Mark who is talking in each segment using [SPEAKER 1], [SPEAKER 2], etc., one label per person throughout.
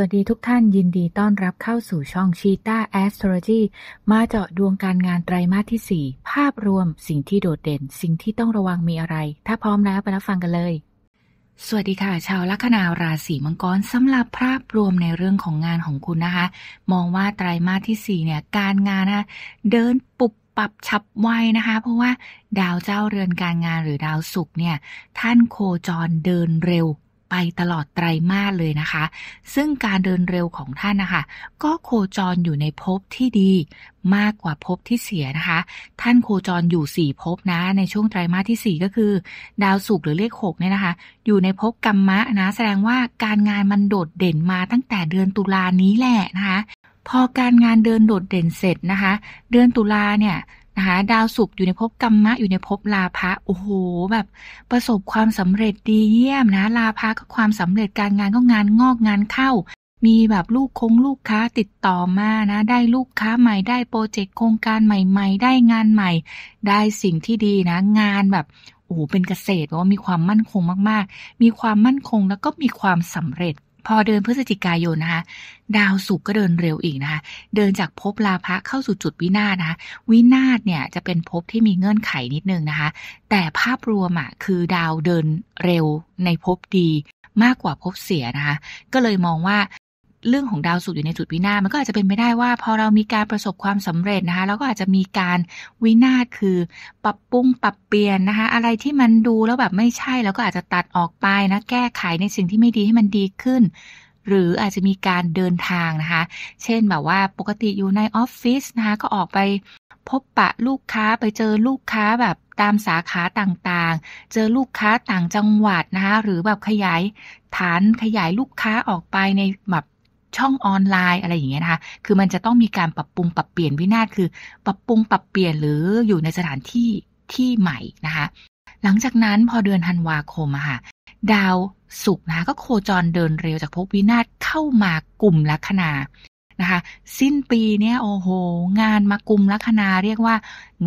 [SPEAKER 1] วัสดีทุกท่านยินดีต้อนรับเข้าสู่ช่องชีตาแอสโทรจีมาเจาะดวงการงานไตรมาสที่ 4 ภาพรวมสิ่งที่โดดเด่น สิ่งที่ต้องระวังมีอะไร ถ้าพร้อมแล้วไปรับฟังกันเลย สวัสดีค่ะ ชาวลัคนาราศีมังกรสำหรับภาพรวมในเรื่องของงานของคุณนะคะ มองว่าไตรมาสที่ 4 เนี่ย การงานนะเดินปุบปรับฉับไวนะคะ เพราะว่าดาวเจ้าเรือนการงาน หรือดาวศุกร์เนี่ยท่านโคจรเดินเร็วไปตลอดไตรมาสเลยนะคะ ซึ่งการเดินเร็วของท่านนะคะ ก็โคจรอยู่ในภพที่ดีมากกว่าภพที่เสียนะคะ ท่านโคจรอยู่4ภพนะ ในช่วงไตรมาสที่ 4 ก็คือ ดาวศุกร์หรือเลข6เนี่ยนะคะ อยู่ในภพกรรมะนะ แสดงว่าการงานมันโดดเด่นมาตั้งแต่เดือนตุลานี้แหละนะคะ พอการงานเดินโดดเด่นเสร็จนะคะ เดือนตุลาเนี่ยนะคะดาวศุกร์อยู่ในภพกรรมะ อยู่ในภพลาภะโอ้โห แบบประสบความสำเร็จดีเยี่ยมนะลาภะก็ความสำเร็จการงานก็งานงอกงานเข้า มีแบบลูกคงลูกค้าติดต่อมานะ ได้ลูกค้าใหม่ได้โปรเจกต์โครงการใหม่ๆ ได้งานใหม่ ได้สิ่งที่ดีนะ งานแบบโอ้เป็นเกษตรว่ามีความมั่นคงมากๆ มีความมั่นคงแล้วก็มีความสำเร็จพอเดือนพฤศจิกายนนะคะ ดาวศุกร์ก็เดินเร็วอีกนะคะเดินจากภพลาภะเข้าสู่จุดวินาศนะคะ วินาศเนี่ยจะเป็นภพที่มีเงื่อนไขนิดนึงนะคะ แต่ภาพรวมอะ่ะคือดาวเดินเร็วในภพดีมากกว่าภพเสียนะคะ ก็เลยมองว่าเรื่องของดาวศุกร์อยู่ในจุดวินาศมันก็อาจจะเป็นไปได้ว่า พอเรามีการประสบความสำเร็จนะคะเราก็อาจจะมีการวินาศคือ ปรับปรุงปรับเปลี่ยนนะคะอะไรที่มันดูแล้วแบบไม่ใช่เราก็อาจจะตัดออกไปนะแก้ไขในสิ่งที่ไม่ดีให้มันดีขึ้น หรืออาจจะมีการเดินทางนะคะเช่นแบบว่าปกติอยู่ในออฟฟิศนะคะก็ออกไปพบปะลูกค้าไปเจอลูกค้าแบบตามสาขาต่างๆ เจอลูกค้าต่างจังหวัดนะคะหรือแบบขยายฐานขยายลูกค้าออกไปในแบบช่องออนไลน์อะไรอย่างเงี้ยนะคะ คือมันจะต้องมีการ ปรับปรุงปรับเปลี่ยนวินาศคือปรับปรุงปรับเปลี่ยนหรืออยู่ในสถานที่ที่ใหม่นะคะ หลังจากนั้นพอเดือนธันวาคมอะค่ะ ดาวศุกร์นะคะก็โคจรเดินเร็วจากภพวินาศเข้ามากลุ่มลัคนานะคะ สิ้นปีเนี่ยโอ้โห งานมากลุ่มลัคนา เรียกว่า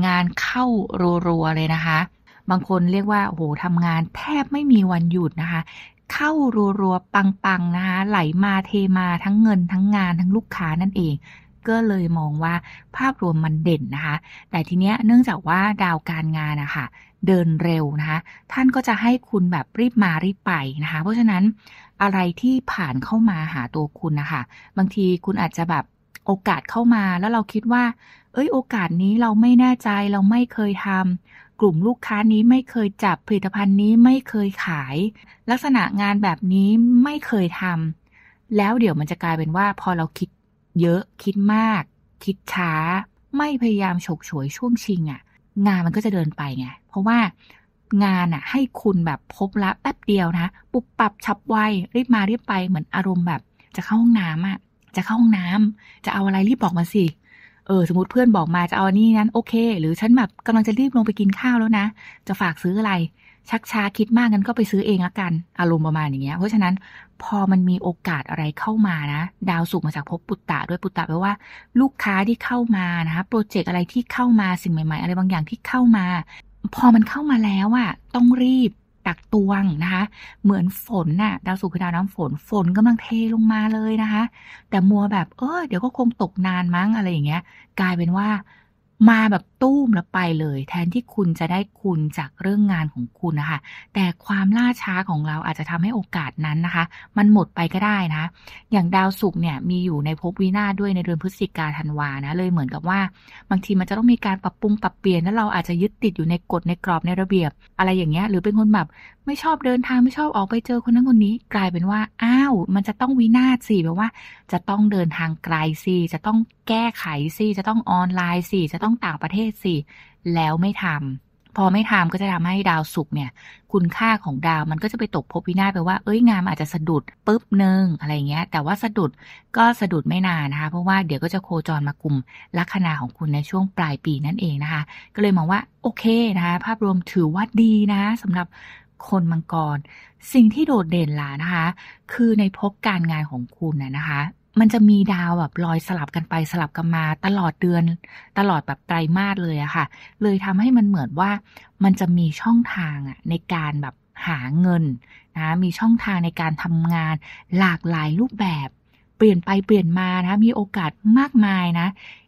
[SPEAKER 1] งานเข้ารัวๆเลยนะคะ บางคนเรียกว่าโอ้โหทำงานแทบไม่มีวันหยุดนะคะเข้ารัวๆ ปังๆนะคะไหลมาเทมาทั้งเงินทั้งงานทั้งลูกค้านั่นเอง ก็เลยมองว่าภาพรวมมันเด่นนะคะ แต่ทีเนี้ยเนื่องจากว่าดาวการงานนะคะเดินเร็วนะคะ ท่านก็จะให้คุณแบบรีบมารีบไปนะคะ เพราะฉะนั้นอะไรที่ผ่านเข้ามาหาตัวคุณนะคะบางทีคุณอาจจะแบบโอกาสเข้ามา แล้วเราคิดว่า เอ้ย โอกาสนี้เราไม่แน่ใจเราไม่เคยทำกลุ่มลูกค้านี้ไม่เคยจับผลิตภัณฑ์นี้ไม่เคยขาย ลักษณะงานแบบนี้ไม่เคยทำแล้วเดี๋ยวมันจะกลายเป็นว่า พอเราคิดเยอะคิดมาก คิดช้า ไม่พยายามฉกฉวยช่วงชิงอะ่ะงานมันก็จะเดินไปไงเพราะว่างานอะ่ะให้คุณแบบพบละแป๊บเดียวนะ ปุบปับฉับไวรีบมา รีบไปเหมือนอารมณ์แบบ จะเข้าห้องน้ำอะ่ะจะเข้าห้องน้ำ จะเอาอะไรรีบบอกมาสิเออสมมติเพื่อนบอกมาจะเอานี่นั้นโอเค หรือฉันแบบกำลังจะรีบลงไปกินข้าวแล้วนะ จะฝากซื้ออะไร ชักช้าคิดมากกันก็ไปซื้อเองละกัน อารมณ์ประมาณอย่างเงี้ย เพราะฉะนั้นพอมันมีโอกาสอะไรเข้ามานะ ดาวสุกมาจากภพปุตตะด้วยปุตตะแปลว่าลูกค้าที่เข้ามานะคะ โปรเจกต์อะไรที่เข้ามาสิ่งใหม่ๆ อะไรบางอย่างที่เข้ามา พอมันเข้ามาแล้วอะต้องรีบตักตวง นะคะ เหมือนฝนน่ะดาวสุกคือดาวน้ำฝนฝนกำลังเทลงมาเลยนะคะ แต่มัวแบบเออเดี๋ยวก็คงตกนานมั้ง อะไรอย่างเงี้ย กลายเป็นว่ามาแบบตู้มแล้วไปเลยแทนที่คุณจะได้คุณจากเรื่องงานของคุณนะคะแต่ความล่าช้าของเราอาจจะทำให้โอกาสนั้นนะคะ มันหมดไปก็ได้นะอย่างดาวศุกร์เนี่ยมีอยู่ในภพวินาด้วยในเดือนพฤศจิกาธันวานะเลยเหมือนกับว่าบางทีมันจะต้องมีการปรับปรุงปรับเปลี่ยนแล้วเราอาจจะยึดติดอยู่ในกฎในกรอบในระเบียบ อะไรอย่างเงี้ยหรือเป็นคนแบบไม่ชอบเดินทางไม่ชอบออกไปเจอคนนั้นคนนี้ กลายเป็นว่าอ้าวมันจะต้องวินาศสิแปลว่า จะต้องเดินทางไกลสิจะต้องแก้ไขสิจะต้องออนไลน์สิจะต้องต่างประเทศศสิแล้วไม่ทำพอไม่ทำก็จะทำให้ดาวศุกร์เนี่ย คุณค่าของดาวมันก็จะไปตกภพวินาศไปว่า เอ้ยงามอาจจะสะดุดปุ๊บหนึ่งอะไรเงี้ย แต่ว่าสะดุดก็สะดุดไม่นานนะคะ เพราะว่าเดี๋ยวก็จะโคจรมากลุ่มลัคนาของคุณในช่วงปลายปีนั่นเองนะคะ ก็เลยมองว่า โอเคนะคะ ภาพรวมถือว่าดีนะสำหรับคนมังกร สิ่งที่โดดเด่นล่ะนะคะ คือในพบการงานของคุณนะนะคะมันจะมีดาวแบบลอยสลับกันไปสลับกันมา ตลอดเดือนตลอดแบบไตรมาสเลยอะค่ะ เลยทำให้มันเหมือนว่า มันจะมีช่องทางอะในการแบบหาเงินนะมีช่องทางในการทำงานหลากหลายรูปแบบ เปลี่ยนไปเปลี่ยนมานะมีโอกาสมากมายนะ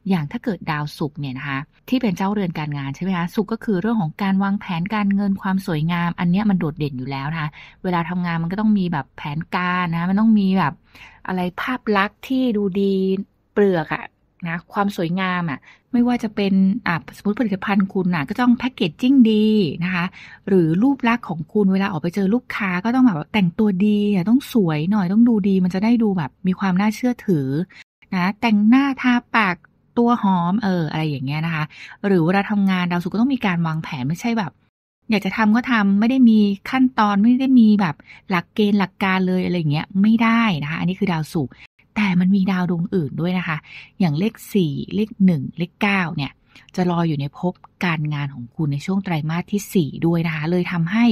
[SPEAKER 1] อย่างถ้าเกิดดาวศุกร์เนี่ยนะคะ ที่เป็นเจ้าเรือนการงานใช่ไหมคะศุกร์ก็คือเรื่องของการวางแผนการเงินความสวยงาม อันนี้มันโดดเด่นอยู่แล้วนะคะ เวลาทำงานมันก็ต้องมีแบบแผนการนะ มันต้องมีแบบอะไรภาพลักษณ์ที่ดูดีเปลือกอะนะความสวยงามอ่ะ ไม่ว่าจะเป็นอ่ะสมมติผลิตภัณฑ์คุณอ่ะก็ต้องแพคเกจจิ้งดีนะคะหรือรูปลักษณ์ของคุณเวลาออกไปเจอลูกค้าก็ต้องแบบแต่งตัวดีต้องสวยหน่อยต้องดูดีมันจะได้ดูแบบมีความน่าเชื่อถือนะแต่งหน้าทาปากตัวหอมเอออะไรอย่างเงี้ยนะคะหรือเวลาทำงานเราสุก็ต้องมีการวางแผนไม่ใช่แบบอยากจะทำก็ทำไม่ได้มีขั้นตอนไม่ได้มีแบบหลักเกณฑ์หลักการเลยอะไรอย่างเงี้ยไม่ได้นะคะอันนี้คือดาวสุกแต่มันมีดาวดวงอื่นด้วยนะคะ อย่างเลขสี่เลขหนึ่งเลขเก้าเนี่ย จะลอยอยู่ในภพการงานของคุณในช่วงไตรมาสที่สี่ด้วยนะคะ เลยทำให้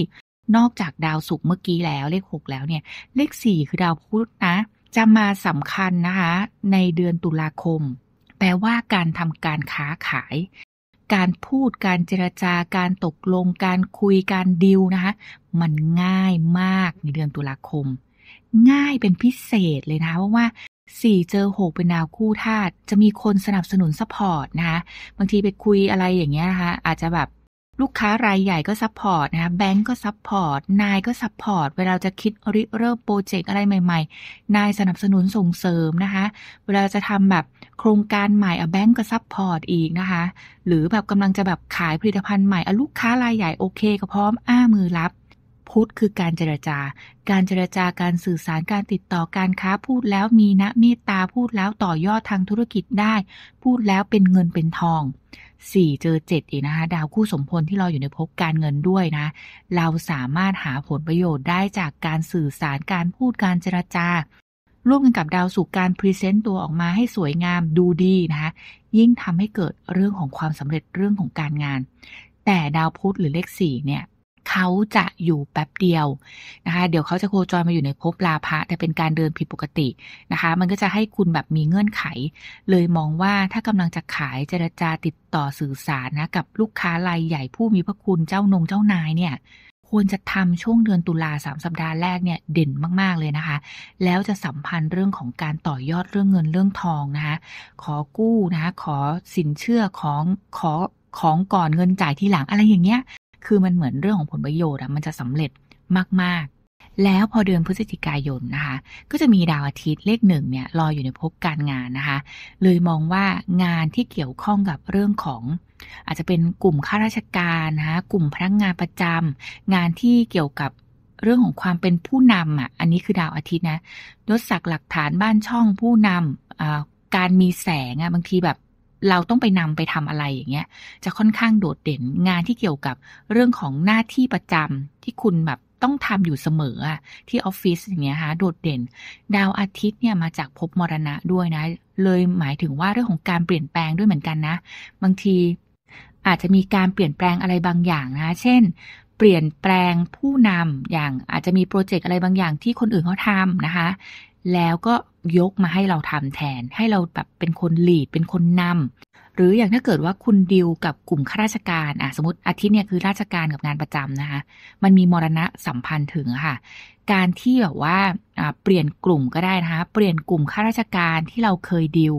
[SPEAKER 1] นอกจากดาวสุกเมื่อกี้แล้วเลขหกแล้วเนี่ย เลขสี่คือดาวพุธนะจะมาสำคัญนะคะ ในเดือนตุลาคม แปลว่าการทำการค้าขายการพูดการเจรจาการตกลงการคุยการดิวนะคะมันง่ายมากในเดือนตุลาคม ง่ายเป็นพิเศษเลยนะเพราะว่าสี่เจอหกเป็นดาวคู่ธาตุจะมีคนสนับสนุนสปอร์ตนะคะบางทีไปคุยอะไรอย่างเงี้ยนะคะอาจจะแบบลูกค้ารายใหญ่ก็ซัพพอร์ตนะคะแบงก์ก็ซัพพอร์ตนายก็ซัพพอร์ตเวลาจะคิดริเริ่มโปรเจกต์อะไรใหม่ๆ นายสนับสนุนส่งเสริมนะคะเวลาจะทำแบบโครงการใหม่อะแบงก์ก็ซัพพอร์ตอีกนะคะหรือแบบกำลังจะแบบขายผลิตภัณฑ์ใหม่อะลูกค้ารายใหญ่โอเค ก็พร้อมอ้ามือรับ พูดคือการเจรจา การเจรจาการสื่อสารการติดต่อการค้าพูดแล้วมีนะเมตตาพูดแล้วต่อยอดทางธุรกิจได้ พูดแล้วเป็นเงินเป็นทอง4 เจอ 7 อีกนะคะดาว คู่สมพลที่เราอยู่ในภพการเงินด้วยนะ เราสามารถหาผลประโยชน์ได้จากการสื่อสารการพูดการเจรจา ร่วมกันกับดาวสุกการพรีเซนต์ตัวออกมาให้สวยงามดูดีนะคะยิ่งทำให้เกิดเรื่องของความสำเร็จเรื่องของการงาน แต่ดาวพุธหรือเลข4เนี่ยเขาจะอยู่แป๊บเดียวนะคะ เดี๋ยวเขาจะโคจรมาอยู่ในภพลาภะแต่เป็นการเดินผิดปกตินะคะ มันก็จะให้คุณแบบมีเงื่อนไข เลยมองว่าถ้ากำลังจะขายเจรจาติดต่อสื่อสารนะกับลูกค้ารายใหญ่ผู้มีพระคุณเจ้านงเจ้านายเนี่ย ควรจะทำช่วงเดือนตุลาสามสัปดาห์แรกเนี่ย เด่นมากๆเลยนะคะ แล้วจะสัมพันธ์เรื่องของการต่อยอดเรื่องเงินเรื่องทองนะคะขอกู้นะคะขอสินเชื่อของขอของก่อนเงินจ่ายทีหลังอะไรอย่างเงี้ยคือมันเหมือนเรื่องของผลประโยชน์อะมันจะสำเร็จมากๆ แล้วพอเดือนพฤศจิกายนนะคะก็จะมีดาวอาทิตย์เลขหนึ่งเนี่ยลอยอยู่ในภพการงานนะคะ เลยมองว่างานที่เกี่ยวข้องกับเรื่องของ อาจจะเป็นกลุ่มข้าราชการนะคะกลุ่มพนักงานประจำ งานที่เกี่ยวกับเรื่องของความเป็นผู้นำอ่ะอันนี้คือดาวอาทิตย์นะยศศักดิ์หลักฐานบ้านช่องผู้นำการมีแสงอ่ะบางทีแบบเราต้องไปนำไปทำอะไรอย่างเงี้ย จะค่อนข้างโดดเด่นงานที่เกี่ยวกับเรื่องของหน้าที่ประจำที่คุณแบบต้องทำอยู่เสมอที่ออฟฟิศอย่างเงี้ยฮะโดดเด่น ดาวอาทิตย์เนี่ยมาจากภพมรณะด้วยนะ เลยหมายถึงว่าเรื่องของการเปลี่ยนแปลงด้วยเหมือนกันนะบางทีอาจจะมีการเปลี่ยนแปลงอะไรบางอย่างนะ เช่น เปลี่ยนแปลงผู้นำอย่างอาจจะมีโปรเจกต์อะไรบางอย่างที่คนอื่นเขาทำนะคะแล้วก็ยกมาให้เราทำแทน ให้เราแบบเป็นคนหลีด เป็นคนนำ หรืออย่างถ้าเกิดว่าคุณดิวกับกลุ่มข้าราชการอ่ะสมมติอาทิตย์เนี่ย คือราชการกับงานประจำนะคะ มันมีมรณะสัมพันธ์ถึงค่ะ การที่แบบว่าเปลี่ยนกลุ่มก็ได้นะคะ เปลี่ยนกลุ่มข้าราชการที่เราเคยดิว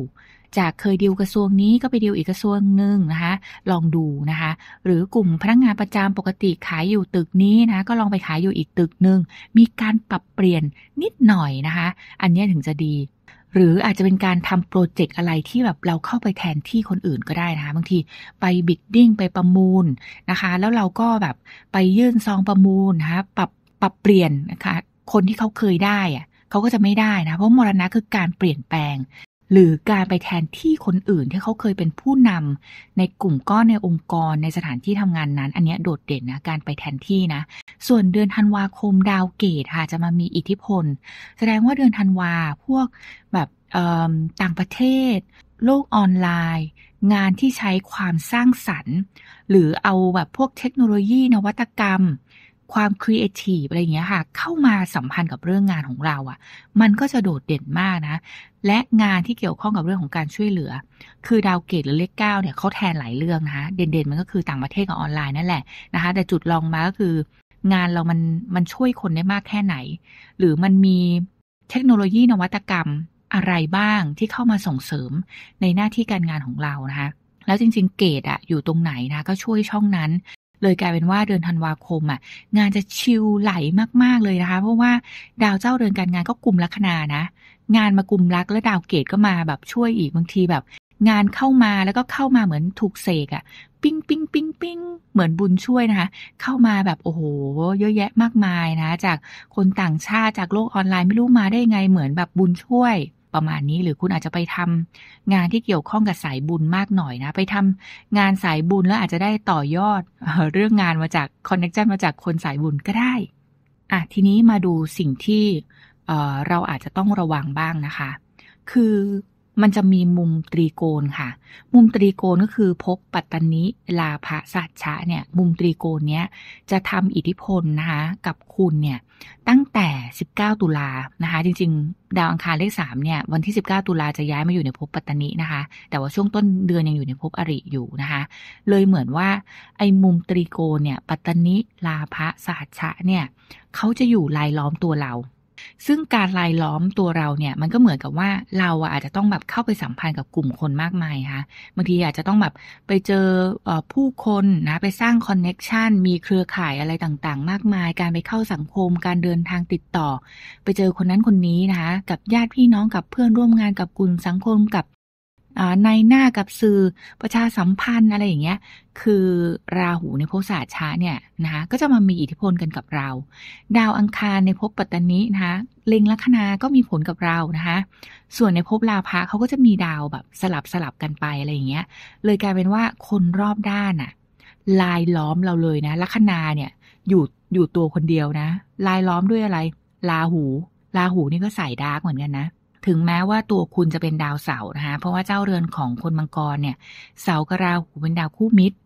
[SPEAKER 1] จากเคยดีลกระทรวงนี้ก็ไปดีลอีกกระทรวงหนึ่งนะคะ ลองดูนะคะ หรือกลุ่มพนักงานประจำปกติขายอยู่ตึกนี้นะก็ลองไปขายอยู่อีกตึกหนึ่งมีการปรับเปลี่ยนนิดหน่อยนะคะ อันนี้ถึงจะดี หรืออาจจะเป็นการทำโปรเจกต์อะไรที่แบบ เราเข้าไปแทนที่คนอื่นก็ได้นะคะ บางทีไปบิดดิ้งไปประมูลนะคะ แล้วเราก็แบบ ไปยื่นซองประมูลนะคะ ปรับปรับเปลี่ยนนะคะ คนที่เขาเคยได้อะเขาก็จะไม่ได้นะ เพราะมรณะคือการเปลี่ยนแปลงหรือการไปแทนที่คนอื่นที่เขาเคยเป็นผู้นำ ในกลุ่มก้อนในองค์กรในสถานที่ทำงานนั้น อันนี้โดดเด่นนะการไปแทนที่นะ ส่วนเดือนธันวาคมดาวเกตค่ะจะมามีอิทธิพล แสดงว่าเดือนธันวาพวกแบบต่างประเทศ โลกออนไลน์ งานที่ใช้ความสร้างสรรค์ หรือเอาแบบพวกเทคโนโลยีนวัตกรรมความครีเอทีฟอะไรเงี้ยค่ะ เข้ามาสัมพันธ์กับเรื่องงานของเราอะ่ะ มันก็จะโดดเด่นมากนะ และงานที่เกี่ยวข้องกับเรื่องของการช่วยเหลือ คือดาวเกตหรือเลขเก้าเนี่ยเขาแทนหลายเรื่องนะคะเด่นๆมันก็คือต่างประเทศกับออนไลน์นั่นแหละนะคะ แต่จุดลองมาก็คืองานเรามันมันช่วยคนได้มากแค่ไหน หรือมันมีเทคโนโลยีนวัตกรรมอะไรบ้างที่เข้ามาส่งเสริมในหน้าที่การงานของเรานะคะแล้วจริงๆเกตอะอยู่ตรงไหนนะก็ช่วยช่องนั้นเลยกลายเป็นว่าเดือนธันวาคมอ่ะ งานจะชิวไหลมากๆเลยนะคะ เพราะว่าดาวเจ้าเรือนการงานก็กลุ่มลัคนานะ งานมากลุ่มรักแล้วดาวเกตก็มาแบบช่วยอีกบางทีแบบ งานเข้ามาแล้วก็เข้ามาเหมือนถูกเสกอ่ะ ปิ้งปิ้งปิ้งปิ้งเหมือนบุญช่วยนะคะ เข้ามาแบบโอ้โหเยอะแยะมากมายนะ จากคนต่างชาติจากโลกออนไลน์ไม่รู้มาได้ไงเหมือนแบบบุญช่วยประมาณนี้หรือคุณอาจจะไปทำงานที่เกี่ยวข้องกับสายบุญมากหน่อยนะ ไปทำงานสายบุญแล้วอาจจะได้ต่อยอดเรื่องงานมาจากคอนเนคชันมาจากคนสายบุญก็ได้อ่ะทีนี้มาดูสิ่งที่เราอาจจะต้องระวังบ้างนะคะ คือมันจะมีมุมตรีโกณค่ะ มุมตรีโกณก็คือพบ ปัตตนิลาภะสัจฉะเนี่ย มุมตรีโกณเนี้ยจะทำอิทธิพลนะคะ กับคุณเนี่ยตั้งแต่ 19 ตุลานะคะ จริงๆ ดาวอังคารเลข 3 เนี่ย วันที่ 19 ตุลา จะย้ายมาอยู่ในภพปัตตนิ นะคะ แต่ว่าช่วงต้นเดือนยังอยู่ในภพอริอยู่นะคะ เลยเหมือนว่า ไอ้มุมตรีโกเนี่ย ปัตตนิ ลาภะ สหัชะ เนี่ยเขาจะอยู่ลายล้อมตัวเราซึ่งการลายล้อมตัวเราเนี่ยมันก็เหมือนกับว่าเราอาจจะต้องแบบเข้าไปสัมพันธ์กับกลุ่มคนมากมายค่ะบางทีอาจจะต้องแบบไปเจอผู้คนนะไปสร้างคอนเน็กชันมีเครือข่ายอะไรต่างๆมากมาย การไปเข้าสังคม การเดินทางติดต่อ ไปเจอคนนั้นคนนี้นะคะกับญาติพี่น้องกับเพื่อนร่วมงานกับกลุ่มสังคมกับในหน้ากับสื่อประชาสัมพันธ์ อะไรอย่างเงี้ยคือราหูในภพศาสชาเนี่ยนะคะ ก็จะมามีอิทธิพลกันกับเรา ดาวอังคารในภพปัตตานินะคะเล็งลัคนาก็มีผลกับเรานะคะ ส่วนในภพลาภะเขาก็จะมีดาวแบบสลับสลับกันไปอะไรอย่างเงี้ยเลยกลายเป็นว่าคนรอบด้านอะลายล้อมเราเลยนะลัคนาเนี่ยอยู่อยู่ตัวคนเดียวนะ ลายล้อมด้วยอะไรลาหูลาหูนี่ก็ใส่ดาร์กเหมือนกันนะถึงแม้ว่าตัวคุณจะเป็นดาวเสาร์นะคะ เพราะว่าเจ้าเรือนของคนมังกรเนี่ย เสากับราหูเป็นดาวคู่มิตร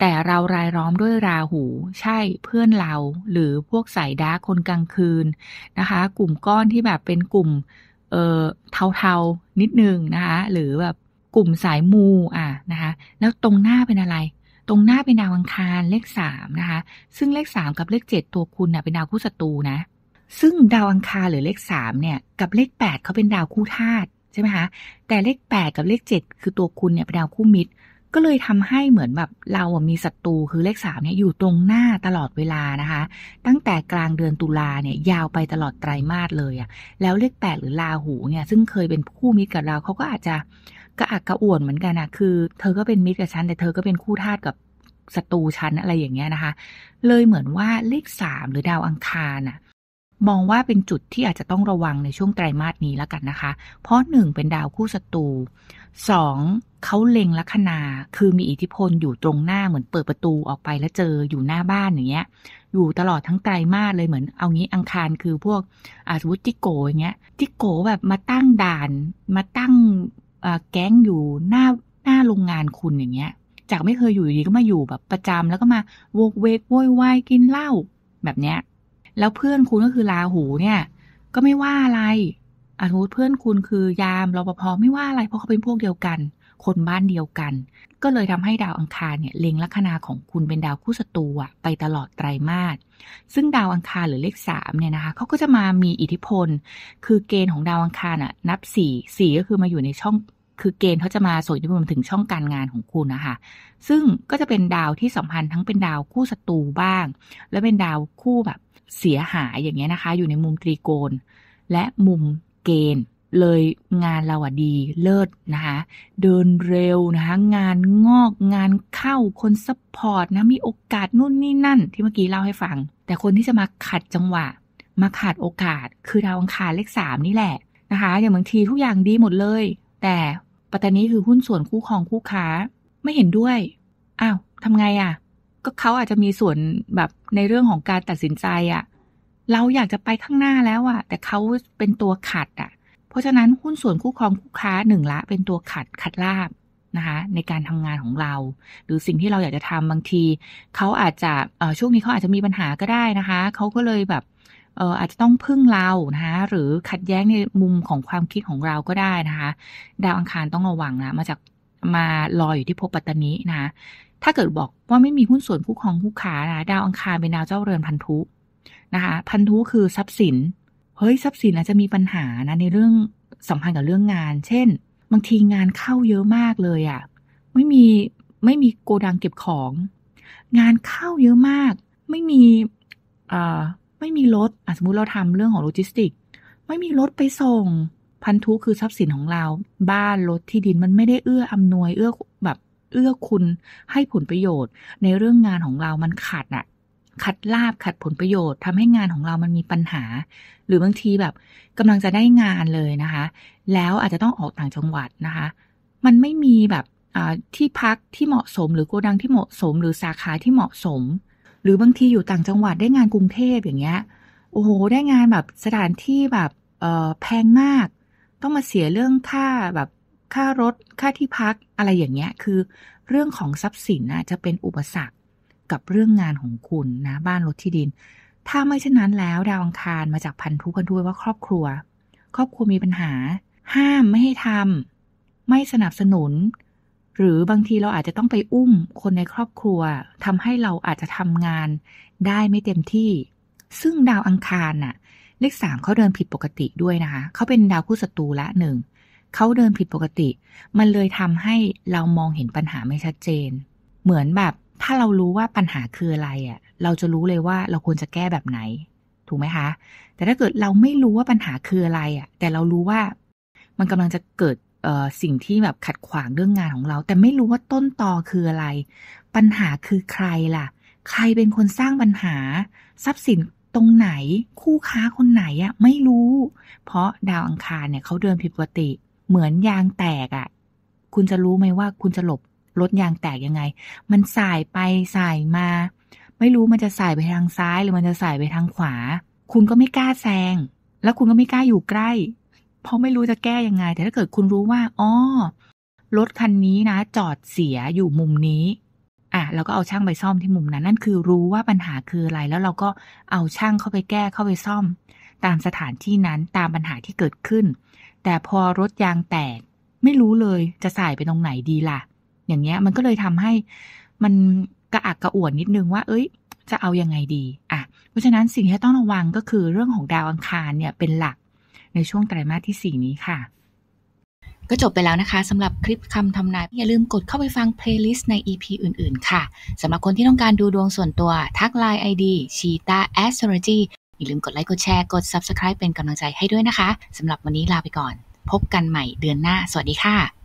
[SPEAKER 1] แต่เรารายล้อมด้วยราหู ใช่ เพื่อนเราหรือพวกสายดาคนกลางคืนนะคะ กลุ่มก้อนที่แบบเป็นกลุ่มเออเทาๆนิดนึงนะคะ หรือแบบกลุ่มสายมูอ่ะนะคะ แล้วตรงหน้าเป็นอะไร ตรงหน้าเป็นดาวอังคารเลขสามนะคะ ซึ่งเลขสามกับเลขเจ็ดตัวคุณเนะ่ะเป็นดาวคู่ศัตรูนะซึ่งดาวอังคารหรือเลขสามเนี่ยกับเลขแปดเขาเป็นดาวคู่ธาตุใช่ไหมคะแต่เลขแปดกับเลขเจ็ดคือตัวคุณเนี่ยเป็นดาวคู่มิตร ก็เลยทำให้เหมือนแบบเรามีศัตรูคือเลขสามเนี่ยอยู่ตรงหน้าตลอดเวลานะคะ ตั้งแต่กลางเดือนตุลาเนี่ยยาวไปตลอดไตรมาสเลยอะ่ะแล้วเลขแปดหรือลาหูเนี่ยซึ่งเคยเป็นคู่มิตรกับเราเขาก็อาจจะกระอักกระอ่วนเหมือนกันอะคือเธอก็เป็นมิตรกับฉันแต่เธอก็เป็นคู่ธาตุกับศัตรูฉันอะไรอย่างเงี้ยนะคะ เลยเหมือนว่าเลขสามหรือดาวอังคารอ่ะมองว่าเป็นจุดที่อาจจะต้องระวังในช่วงไตรมาสนี้แล้วกันนะคะ เพราะหนึ่งเป็นดาวคู่ศัตรูสองเขาเล็งลัคนา คือมีอิทธิพลอยู่ตรงหน้าเหมือนเปิดประตูออกไปแล้วเจออยู่หน้าบ้าน อย่างเงี้ย อยู่ตลอดทั้งไตรมาสเลยเหมือน เอางี้อังคารคือพวกอาสุมติโกอย่างเงี้ยติโกแบบมาตั้งด่านมาตั้งแก๊งอยู่หน้าหน้าโรงงานคุณอย่างเงี้ย จากไม่เคยอยู่ดีก็มาอยู่แบบประจำแล้วก็มา โวกเวกโวยวายกินเหล้าแบบเนี้ยแล้วเพื่อนคุณก็คือลาหูเนี่ย ก็ไม่ว่าอะไรอนุเพื่อนคุณคือยามรปภไม่ว่าอะไรเพราะเขาเป็นพวกเดียวกัน คนบ้านเดียวกัน ก็เลยทำให้ดาวอังคารเนี่ยเล็งลัคนาของคุณเป็นดาวคู่ศัตรูไปตลอดไตรมาส ซึ่งดาวอังคารหรือเลขสามเนี่ยนะคะเขาก็จะมามีอิทธิพล คือเกณฑ์ของดาวอังคารอะนับสี่สี่ก็คือมาอยู่ในช่อง คือเกณฑ์เขาจะมาส่งอิทธิพลถึงช่องการงานของคุณนะคะ ซึ่งก็จะเป็นดาวที่สัมพันธ์ทั้งเป็นดาวคู่ศัตรูบ้าง และเป็นดาวคู่แบบเสียหายอย่างเงี้ยนะคะ อยู่ในมุมตรีโกณและมุมเกณฑ์ เลยงานเราอะดีเลิศนะคะ เดินเร็วนะคะงานงอก งานเข้าคนซัพพอร์ตนะมีโอกาสนู่นนี่นั่น ที่เมื่อกี้เล่าให้ฟัง แต่คนที่จะมาขัดจังหวะ มาขาดโอกาสคือดาวอังคารเลขสามนี่แหละนะคะอย่างบางทีทุกอย่างดีหมดเลย แต่ปัตตานี้คือหุ้นส่วนคู่ครองคู่ค้าไม่เห็นด้วยอ้าวทำไงอะ่ะก็เขาอาจจะมีส่วนแบบในเรื่องของการตัดสินใจอะ่ะ เราอยากจะไปข้างหน้าแล้วอะ่ะแต่เขาเป็นตัวขัดอะ่ะ เพราะฉะนั้นหุ้นส่วนคู่ครองคู่ค้าหนึ่งละ เป็นตัวขัด ขัดลาบนะคะ ในการทำงานของเรา หรือสิ่งที่เราอยากจะทำบางทีเขาอาจจะช่วงนี้เขาอาจจะมีปัญหาก็ได้นะคะเขาก็เลยแบบอาจจะต้องพึ่งเรานะคะ หรือขัดแย้งในมุมของความคิดของเราก็ได้นะคะ ดาวอังคารต้องระวังนะมาจากมาลอยอยู่ที่ภพปัตตานีนะะถ้าเกิดบอกว่าไม่มีหุ้นส่วนผู้ครองผู้ค้านะดาวอังคารเป็นดาวเจ้าเรือนพันธุนะคะพันธุคือทรัพย์สิน เฮ้ยทรัพย์สินอาจจะมีปัญหานะในเรื่องสัมพันธ์กับเรื่องงาน เช่น บางทีงานเข้าเยอะมากเลยอะ่ะไม่มีไม่มีโกดังเก็บของ งานเข้าเยอะมาก ไม่มีอ่าไม่มีรถสมมุติเราทำเรื่องของโลจิสติก ไม่มีรถไปส่งพันธุคือทรัพย์สินของเรา บ้านรถที่ดินมันไม่ได้เอื้ออำนวยเอื้อแบบเอื้อคุณให้ผลประโยชน์ในเรื่องงานของเรามันขาดน่ะขัดลาบขัดผลประโยชน์ ทำให้งานของเรามันมีปัญหา หรือบางทีแบบกำลังจะได้งานเลยนะคะ แล้วอาจจะต้องออกต่างจังหวัดนะคะ มันไม่มีแบบที่พักที่เหมาะสมหรือโกดังที่เหมาะสม หรือสาขาที่เหมาะสม หรือบางทีอยู่ต่างจังหวัดได้งานกรุงเทพอย่างเงี้ย โอ้โหได้งานแบบสถานที่แบบแพงมาก ต้องมาเสียเรื่องค่าแบบค่ารถค่าที่พักอะไรอย่างเงี้ยคือ เรื่องของทรัพย์สินนะจะเป็นอุปสรรคกับเรื่องงานของคุณนะ บ้านรถที่ดิน ถ้าไม่เช่นนั้นแล้ว ดาวอังคารมาจากพันธุกันด้วยว่าครอบครัว ครอบครัวมีปัญหา ห้ามไม่ให้ทำไม่สนับสนุน หรือบางทีเราอาจจะต้องไปอุ้มคนในครอบครัวทำให้เราอาจจะทำงานได้ไม่เต็มที่ ซึ่งดาวอังคารน่ะเลขสามเขาเดินผิดปกติด้วยนะคะเขาเป็นดาวคู่ศัตรูละหนึ่งเขาเดินผิดปกติ มันเลยทำให้เรามองเห็นปัญหาไม่ชัดเจน เหมือนแบบถ้าเรารู้ว่าปัญหาคืออะไรอะ่ะ เราจะรู้เลยว่าเราควรจะแก้แบบไหน ถูกไหมคะ แต่ถ้าเกิดเราไม่รู้ว่าปัญหาคืออะไรอะ่ะ แต่เรารู้ว่ามันกำลังจะเกิดสิ่งที่แบบขัดขวางเรื่องงานของเรา แต่ไม่รู้ว่าต้นตอคืออะไร ปัญหาคือใครล่ะ ใครเป็นคนสร้างปัญหา ทรัพย์สินตรงไหน คู่ค้าคนไหนอะไม่รู้ เพราะดาวอังคารเนี่ยเขาเดินผิดปกติเหมือนยางแตกอะ่ะ คุณจะรู้ไหมว่าคุณจะหลบรถยางแตกยังไง มันสายไปสายมา ไม่รู้มันจะสายไปทางซ้าย หรือมันจะสายไปทางขวา คุณก็ไม่กล้าแซงแล้วคุณก็ไม่กล้าอยู่ใกล้เพราะไม่รู้จะแก้ยังไง แต่ถ้าเกิดคุณรู้ว่าอ๋อรถคันนี้นะจอดเสียอยู่มุมนี้ อ่ะเราก็เอาช่างไปซ่อมที่มุมนั้นนั่นคือรู้ว่าปัญหาคืออะไร แล้วเราก็เอาช่างเข้าไปแก้เข้าไปซ่อม ตามสถานที่นั้นตามปัญหาที่เกิดขึ้นแต่พอรถยางแตก ไม่รู้เลยจะใส่ไปตรงไหนดีล่ะ อย่างเงี้ยมันก็เลยทำให้มันกระอักกระอ่วนนิดนึงว่า เอ้ยจะเอายังไงดี อ่ะ เพราะฉะนั้นสิ่งที่ต้องระวังก็คือเรื่องของดาวอังคารเนี่ยเป็นหลักในช่วงไตรมาสที่ 4 นี้ค่ะ ก็จบไปแล้วนะคะสำหรับคลิปคำทำนาย อย่าลืมกดเข้าไปฟังเพลย์ลิสต์ใน EP อื่นๆค่ะสำหรับคนที่ต้องการดูดวงส่วนตัวทักไลน์ ID ชีตา Astrology อย่าลืมกดไลค์กดแชร์กด Subscribe เป็นกำลังใจให้ด้วยนะคะสำหรับวันนี้ลาไปก่อน พบกันใหม่เดือนหน้าสวัสดีค่ะ